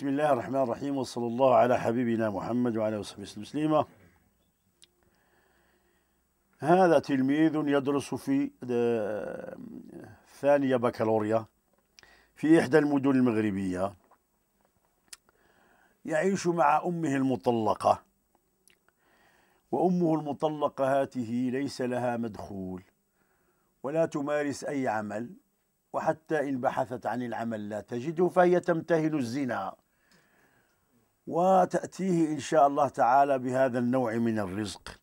بسم الله الرحمن الرحيم وصلى الله على حبيبنا محمد وعلى اله وصحبه وسلم هذا تلميذ يدرس في ثانية بكالوريا في إحدى المدن المغربية يعيش مع أمه المطلقة وأمه المطلقة هاته ليس لها مدخول ولا تمارس أي عمل وحتى إن بحثت عن العمل لا تجده فهي تمتهن الزنا وتأتيه إن شاء الله تعالى بهذا النوع من الرزق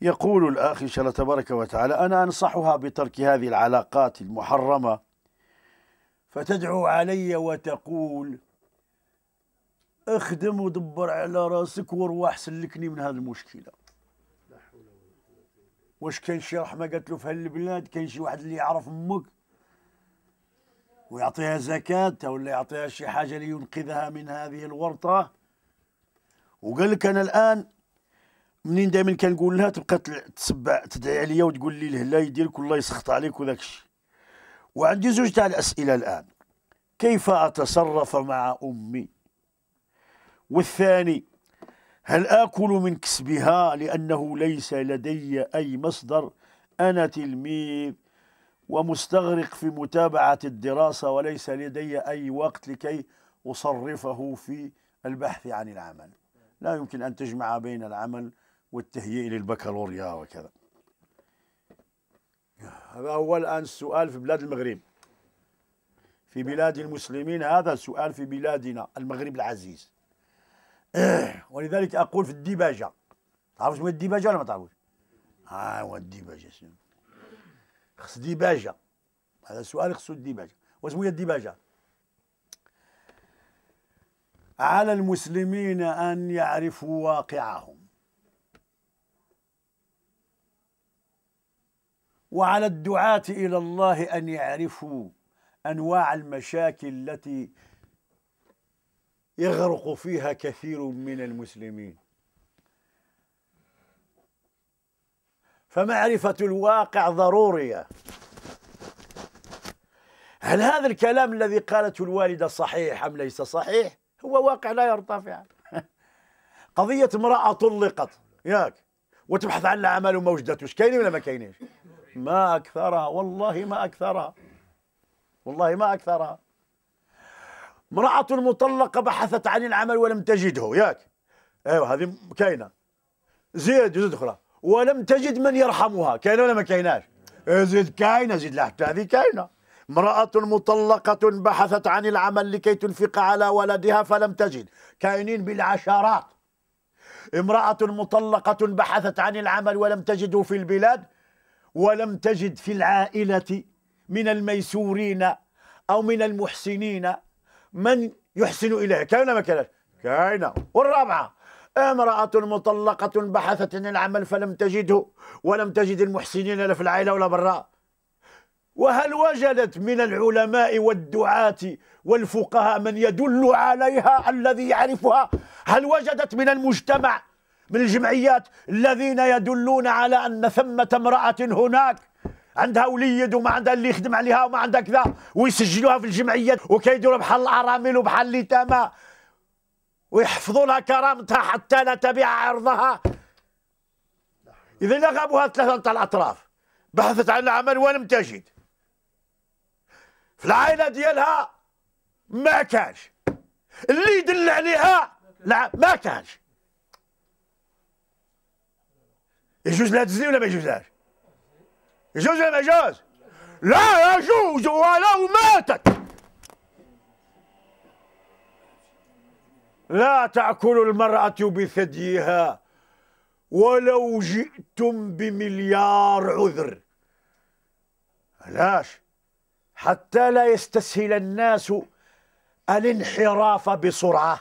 يقول الأخ إن شاء الله تبارك وتعالى أنا أنصحها بترك هذه العلاقات المحرمة فتدعو علي وتقول اخدم ودبر على راسك وارواح سلكني من هذه المشكلة واش كان شي رحمة قالت له في هالبلاد كان شي واحد اللي يعرف امك ويعطيها زكاة ولا يعطيها شي حاجة لينقذها من هذه الورطة وقال لك أنا الآن منين دائما كنقول لها تبقى تسبع تدعي عليا وتقول لي الهلا يديرك والله يسخط عليك وذاك الشيء وعندي زوج تاع الأسئلة الآن كيف أتصرف مع أمي والثاني هل آكل من كسبها لأنه ليس لدي أي مصدر أنا تلميذ ومستغرق في متابعة الدراسة وليس لدي أي وقت لكي أصرفه في البحث عن العمل لا يمكن أن تجمع بين العمل والتهيئ للبكالوريا وكذا هذا هو الآن السؤال في بلاد المغرب في بلاد المسلمين هذا السؤال في بلادنا المغرب العزيز ولذلك أقول في الديباجة تعرف شنو الديباجة ولا ما تعرفوش؟ ها آه، هو الديباجة خص ديباجه هذا السؤال خصو الديباجه واسمو هي الديباجه على المسلمين ان يعرفوا واقعهم وعلى الدعاة الى الله ان يعرفوا انواع المشاكل التي يغرق فيها كثير من المسلمين فمعرفة الواقع ضرورية هل هذا الكلام الذي قالته الوالدة صحيح أم ليس صحيح هو واقع لا يرتفع قضية امرأة طلقت ياك وتبحث عن العمل وما وجدتوش كاين ولا ما كاينش ما أكثرها والله ما أكثرها والله ما أكثرها امرأة مطلقة بحثت عن العمل ولم تجده ياك ايوا هذه كاينة زيد زيد أخرى ولم تجد من يرحمها كاينه ولا ما كايناش زيد كاينه زيد لحتى هذه كاينه امرأة مطلقة بحثت عن العمل لكي تنفق على ولدها فلم تجد كائنين بالعشرات امرأة مطلقة بحثت عن العمل ولم تجده في البلاد ولم تجد في العائلة من الميسورين أو من المحسنين من يحسن إليها كاينة ما كاينة كاينة والرابعة امرأة مطلقة بحثت عن العمل فلم تجده ولم تجد المحسنين لا في العائلة ولا برا وهل وجدت من العلماء والدعاة والفقهاء من يدل عليها الذي يعرفها هل وجدت من المجتمع من الجمعيات الذين يدلون على أن ثمة امرأة هناك عندها وليد وما عندها اللي يخدم عليها وما عندها كذا ويسجلوها في الجمعيات وكيديروا بحال الارامل وبحال اليتامى ويحفظوا لها كرامتها حتى لا تبيع عرضها إذا غابوها ثلاثة الأطراف بحثت عن عمل ولم تجد في العائلة ديالها ما كانش اللي يدل عليها لا ما كانش يجوز لها تزني ولا ما يجوزهاش يجوز ولا ما يجوز لا يجوز ولو ماتت لا تأكل المرأة بثديها ولو جئتم بمليار عذر علاش حتى لا يستسهل الناس الانحراف بسرعة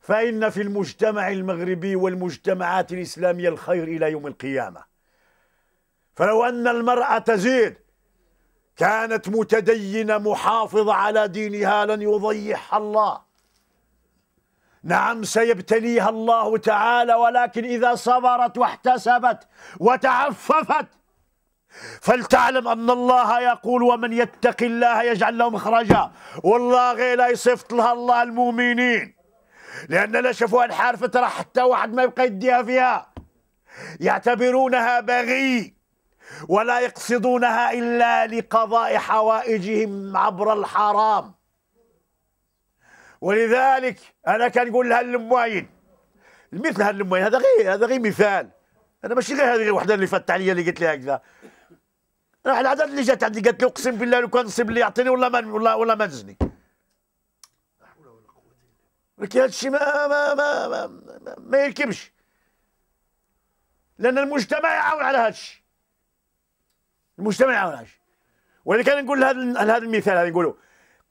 فإن في المجتمع المغربي والمجتمعات الإسلامية الخير إلى يوم القيامة فلو أن المرأة تزيد كانت متدينة محافظة على دينها لن يضيعها الله نعم سيبتليها الله تعالى ولكن إذا صبرت واحتسبت وتعففت فلتعلم أن الله يقول ومن يتق الله يجعل له مخرجا والله غير لا يصفت لها الله المؤمنين لأننا لا انحرفت الحارفة حتى واحد ما يبقى يديها فيها يعتبرونها بغي ولا يقصدونها إلا لقضاء حوائجهم عبر الحرام ولذلك انا كنقول لها المواين مثل هذا المواين هذا غير هذا غير مثال انا ماشي غير هذه الوحده اللي فاتت عليا اللي قلت لها هكذا راح العدد اللي جات عندي قالت لي اقسم بالله لو كان نصيب اللي يعطيني ولا ما ولا ولا ما نزني ولكن هذا الشيء ما ما ما ما, ما, ما يركبش لان المجتمع يعاون على هذا الشيء المجتمع يعاون على هذا الشيء ولكن انا نقول هذا هذا المثال هذا نقوله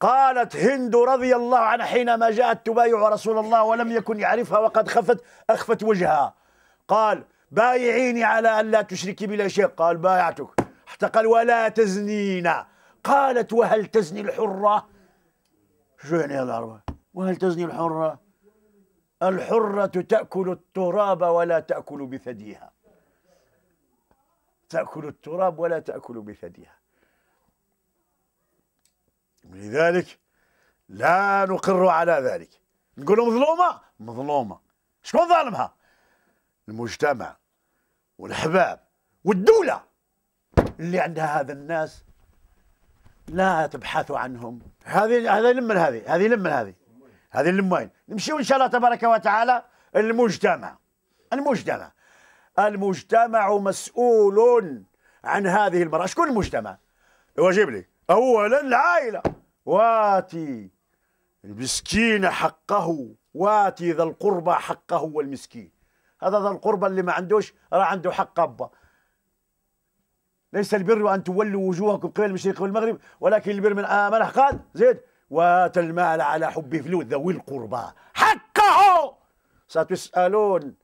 قالت هند رضي الله عنها حينما جاءت تبايع رسول الله ولم يكن يعرفها وقد خفت أخفت وجهها قال بايعيني على أن لا تشركي بلا شيء قال بايعتك حتى قال ولا تزنينا قالت وهل تزني الحرة شو يعني العربة وهل تزني الحرة الحرة تأكل التراب ولا تأكل بثديها تأكل التراب ولا تأكل بثديها لذلك لا نقر على ذلك نقول مظلومة مظلومة شكون ظالمها المجتمع والأحباب والدولة اللي عندها هذا الناس لا تبحث عنهم هذه هذه لمن هذه هذه لمن هذه هذه لمين نمشيو ان شاء الله تبارك وتعالى المجتمع المجتمع المجتمع مسؤول عن هذه المرأة شكون المجتمع واجب لي أولا العائلة واتي المسكين حقه واتي ذا القربى حقه والمسكين هذا ذا القربى اللي ما عندوش راه عنده حق أبا ليس البر أن تولوا وجوهكم قبل المشرق والمغرب ولكن البر من آمن قال زيد واتى المال على حبه فلوس ذوي القربى حقه ستسألون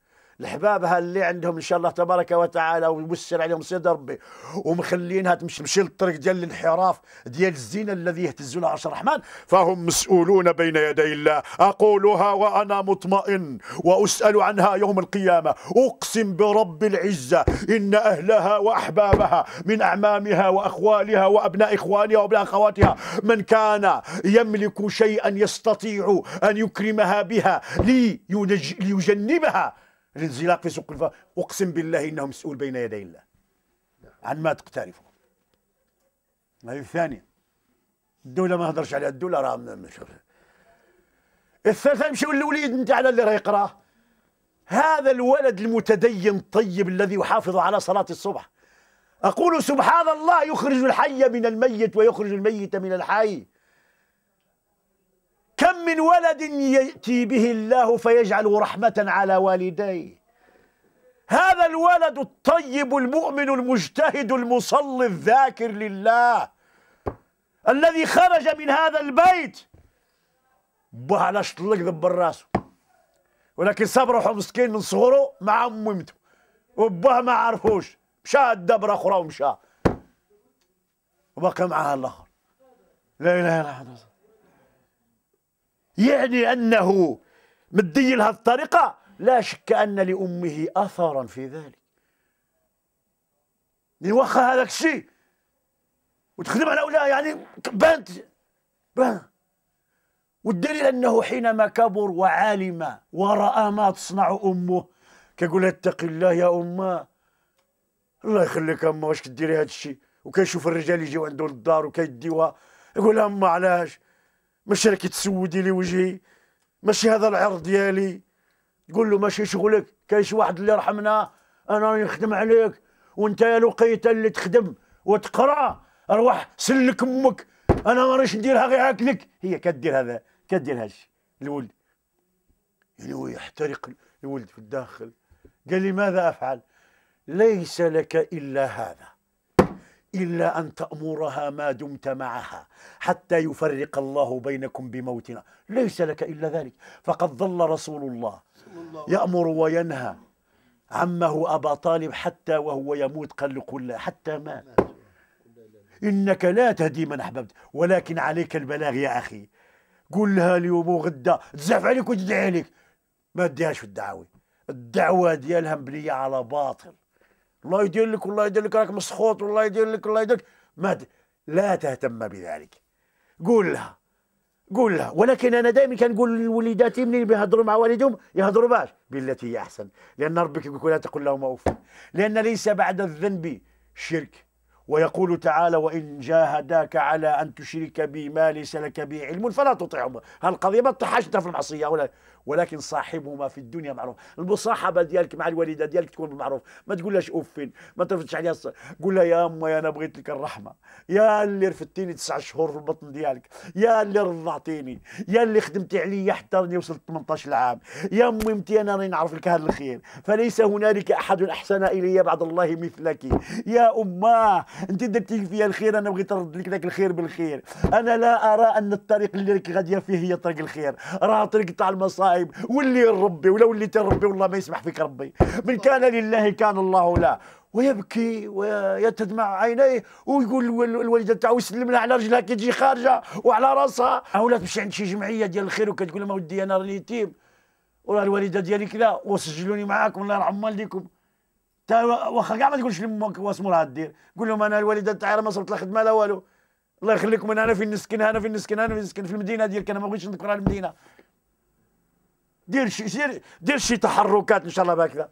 لحبابها اللي عندهم ان شاء الله تبارك وتعالى ويوسر عليهم سيد ربي ومخلينها تمشي الطريق ديال الانحراف ديال الزينه الذي يهتزون عرش الرحمن فهم مسؤولون بين يدي الله اقولها وانا مطمئن واسال عنها يوم القيامه اقسم برب العزه ان اهلها واحبابها من اعمامها واخوالها وابناء اخوانها وابناء اخواتها من كان يملك شيئا يستطيع ان يكرمها بها ليجنبها الانزلاق في سوق الفا اقسم بالله انه مسؤول بين يدي الله عن ما تقترفه هذه الثانيه الدوله ما هضرش عليها الدوله راه مش الثالثه نمشيو للوليد نتاعنا اللي راه يقراه هذا الولد المتدين الطيب الذي يحافظ على صلاه الصبح اقول سبحان الله يخرج الحي من الميت ويخرج الميت من الحي كم من ولد يأتي به الله فيجعل رحمة على والديه هذا الولد الطيب المؤمن المجتهد المصلي الذاكر لله الذي خرج من هذا البيت باه على شطلق دبر راسه ولكن صبره مسكين من صغره مع أممته وبه ما عرفوش مشى دبر اخرى ومشى وبقى معاه الاخر لا اله الا الله يعني أنه مدي لها الطريقة لا شك أن لأمه أثرا في ذلك واخا هذاك الشيء وتخدم على اولاها يعني بانت بان والدليل أنه حينما كبر وعلم ورأى ما تصنع أمه كيقول اتق الله يا أمه الله يخليك أمه واش كديري هذا الشيء وكيشوف الرجال يجيو عنده للدار وكيديوها يقول أمه علاش مش راكي تسودي لي وجهي ماشي هذا العرض ديالي تقول له ماشي شغلك كاين شي واحد اللي رحمنا انا راني نخدم عليك وانت يا لقيت اللي تخدم وتقرا اروح سلك امك انا ما رانيش نديرها غير عاكلك هي كدير هذا كدير هالشي الولد يعني هو يحترق الولد في الداخل قال لي ماذا افعل ليس لك الا هذا إلا أن تأمرها ما دمت معها حتى يفرق الله بينكم بموتنا ليس لك إلا ذلك فقد ظل رسول الله يأمر وينهى عمه أبا طالب حتى وهو يموت قال له قل حتى مات إنك لا تهدي من أحببت ولكن عليك البلاغ يا أخي قلها اليوم وغدا تزعف عليك وتدعي عليك ما تديهاش في الدعوة الدعوة ديالها مبنية على باطل الله يدير لك والله يدير لك راك مسخوط والله يدير لك الله يدير لك ما لا تهتم بذلك قول لها قول لها ولكن انا دائما كنقول لوليداتي منين بيهضروا مع والدهم يهضروا باش بالتي هي احسن لان ربك يقول لا تقل لهم اوف لان ليس بعد الذنب شرك ويقول تعالى وان جاهداك على ان تشرك بي ما ليس لك به علم فلا تطعهما القضيه ما تطيحهاش انت في المعصيه ولا ولكن صاحبهما في الدنيا معروف المصاحبه ديالك مع الوالده ديالك تكون بالمعروف ما تقولهاش اوفين ما ترفدش عليها الصلاه قول لها يا اما يا انا بغيت لك الرحمه يا اللي رفدتيني تسع شهور في البطن ديالك يا اللي رضعتيني يا اللي خدمتي عليا حتى راني وصلت 18 عام يا ميمتي انا راني نعرف لك هذا الخير فليس هنالك احد احسن الي بعد الله مثلك يا اماه انت درتي فيا الخير انا بغيت نرد لك ذاك الخير بالخير انا لا ارى ان الطريق اللي راك غاديه فيه هي طريق الخير راه طريق تاع المصائب الغائب واللي ربي ولو اللي تربي والله ما يسمح فيك ربي من كان لله كان الله لا ويبكي ويتدمع عينيه ويقول الوالده تاعو يسلم لها على رجلها كي تجي خارجه وعلى راسها او لا تمشي عند شي جمعيه ديال الخير وكتقول لهم ودي انا راني يتيم وراه الوالده ديالي كذا وسجلوني معاكم الله يرحم والديكم تا واخا كاع ما تقولش لامك واسمو راه دير قول لهم انا الوالده تاعي ما صرت لا خدمه لا والو الله يخليكم انا فين نسكن انا فين نسكن انا فين نسكن في المدينه ديالك انا ما بغيتش نذكر المدينه دير شي دير دير شي تحركات ان شاء الله بهكذا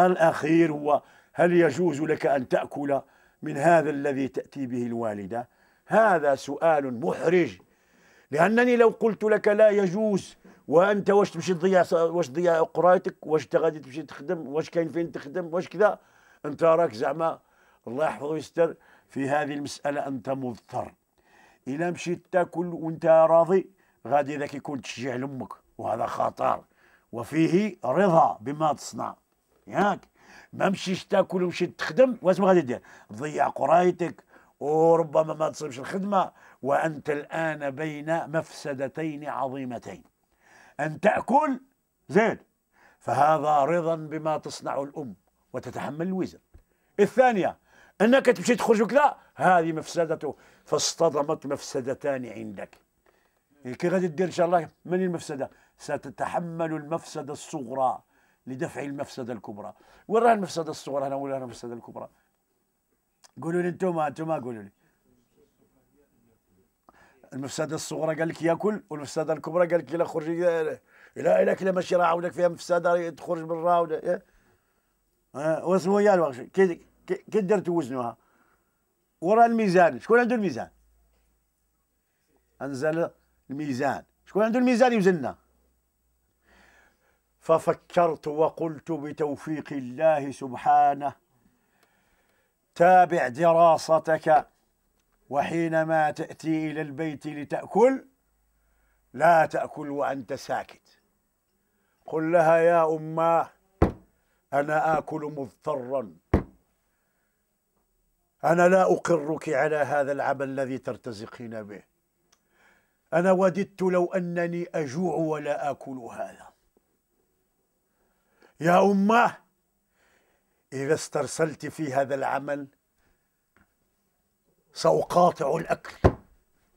الاخير هو هل يجوز لك ان تاكل من هذا الذي تاتي به الوالده هذا سؤال محرج لانني لو قلت لك لا يجوز وانت واش تمشي تضيع واش تضيع قرايتك واش انت غادي تمشي تخدم واش كاين فين تخدم واش كذا انت راك زعما الله يحفظه ويستر في هذه المساله انت مضطر الا مشيت تاكل وانت راضي غادي ذاك يكون تشجيع لامك وهذا خطر وفيه رضا بما تصنع ياك ما مشيش تاكل ومشي تخدم واش غادي دير تضيع قرايتك وربما ما تصيبش الخدمه وانت الان بين مفسدتين عظيمتين ان تاكل زين فهذا رضا بما تصنع الام وتتحمل الوزر الثانيه انك تمشي تخرج وكذا هذه مفسدته فاصطدمت مفسدتان عندك إيه، كي غادي دير ان شاء الله من المفسده ستتحمل المفسدة الصغرى لدفع المفسدة الكبرى وين راه المفسدة الصغرى هنا وين راهي المفسدة الكبرى قولوا لي انتم انتم قولوا لي المفسده الصغرى قال لك ياكل والمفسده الكبرى قال لك الا خرج الا الا كلا ماشي راه عاودك فيها مفسده تخرج برا ولا إيه؟ واسمو يا الوغشي كي كي درتوا وزنوها ورا الميزان شكون عنده الميزان انزل الميزان شكون عنده الميزان يوزننا ففكرت وقلت بتوفيق الله سبحانه تابع دراستك وحينما تأتي إلى البيت لتأكل لا تأكل وأنت ساكت قل لها يا أماه أنا آكل مضطرا أنا لا أقرك على هذا العمل الذي ترتزقين به أنا وددت لو أنني أجوع ولا آكل هذا يا أمه إذا استرسلت في هذا العمل سأقاطع الأكل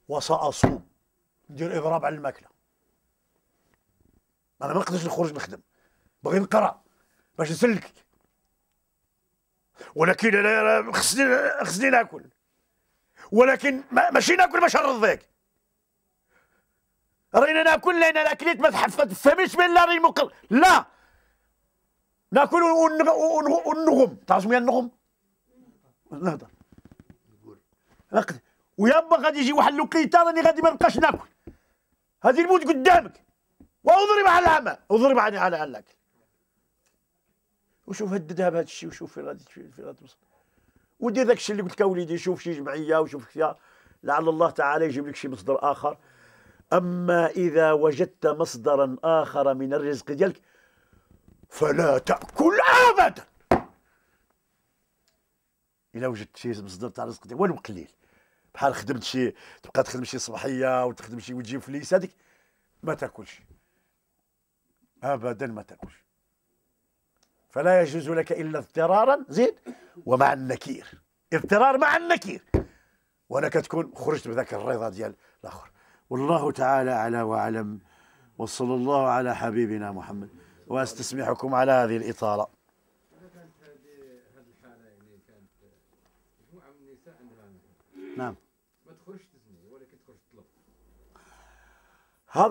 وسأصوم ندير إضراب على الماكلة أنا ما نقدرش نخرج نخدم باغي نقرأ باش نسلك ولكن أنا خصني خصني ناكل ولكن ماشي ناكل باش نرضيك رينا ناكل لأن أنا كليت ما تحفت تفهميش بلي راني ريمو لا ناكل النغم تعرف شنو النغم؟ نهضر نقدر ويابا غادي يجي واحد الوقيته راني غادي ما نبقاش ناكل غادي نموت قدامك واضرب على العمى اضرب على على الاكل وشوف هددها بهذا الشيء وشوف فين غادي فين غادي توصل ودير داك الشيء اللي قلت لك اوليدي شوف شي جمعيه وشوف كذا لعل الله تعالى يجيب لك شي مصدر اخر اما اذا وجدت مصدرا اخر من الرزق ديالك فلا تاكل ابدا الا وجدت شي مصدر تاع رزق ولو قليل بحال خدمت شي تبقى تخدم شي صباحيه وتخدم شي وتجيب فليس هذيك ما تاكلش ابدا ما تاكلش فلا يجوز لك الا اضطرارا زيد ومع النكير اضطرار مع النكير وانا كتكون خرجت بذاك الرضا ديال الاخر والله تعالى اعلى واعلم وصلى الله على حبيبنا محمد واستسمحكم على هذه الاطاله نعم ما تخرجش تزني ولكن تخرج تطلب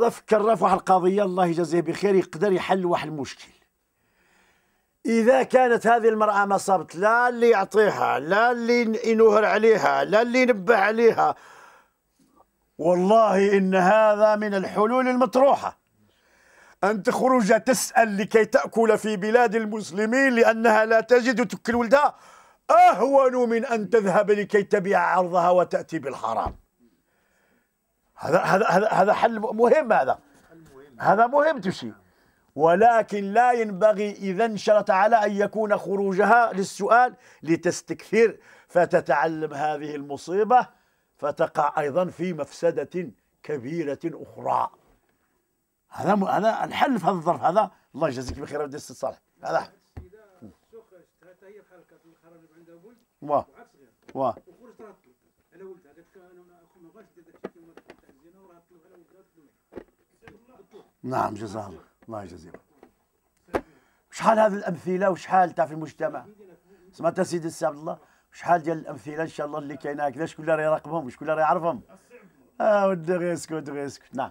هذا فكرنا في واحد القضيه الله يجازيه بخير يقدر يحل واحد المشكل إذا كانت هذه المرأة ما صابت لا اللي يعطيها لا اللي ينهر عليها لا اللي ينبه عليها والله إن هذا من الحلول المطروحة أن تخرج تسأل لكي تأكل في بلاد المسلمين لأنها لا تجد تكل ولدها أهون من أن تذهب لكي تبيع عرضها وتأتي بالحرام هذا هذا هذا هذا حل مهم هذا هذا مهم تشي ولكن لا ينبغي إذا شرط على أن يكون خروجها للسؤال لتستكثر فتتعلم هذه المصيبة فتقع أيضا في مفسدة كبيرة أخرى هذا م... هذا الحل في هذا الظرف هذا الله يجازيك بخير ولدي السي صالح هذا واه واه نعم جزاه الله الله يجازيه شحال هذه الامثله وشحال تاع في المجتمع سمعت سيدي السي عبد الله شحال ديال الامثله ان شاء الله اللي كاينه هكذا شكون اللي راه يراقبهم وشكون اللي راه يعرفهم اه ودي غير يسكت غير نعم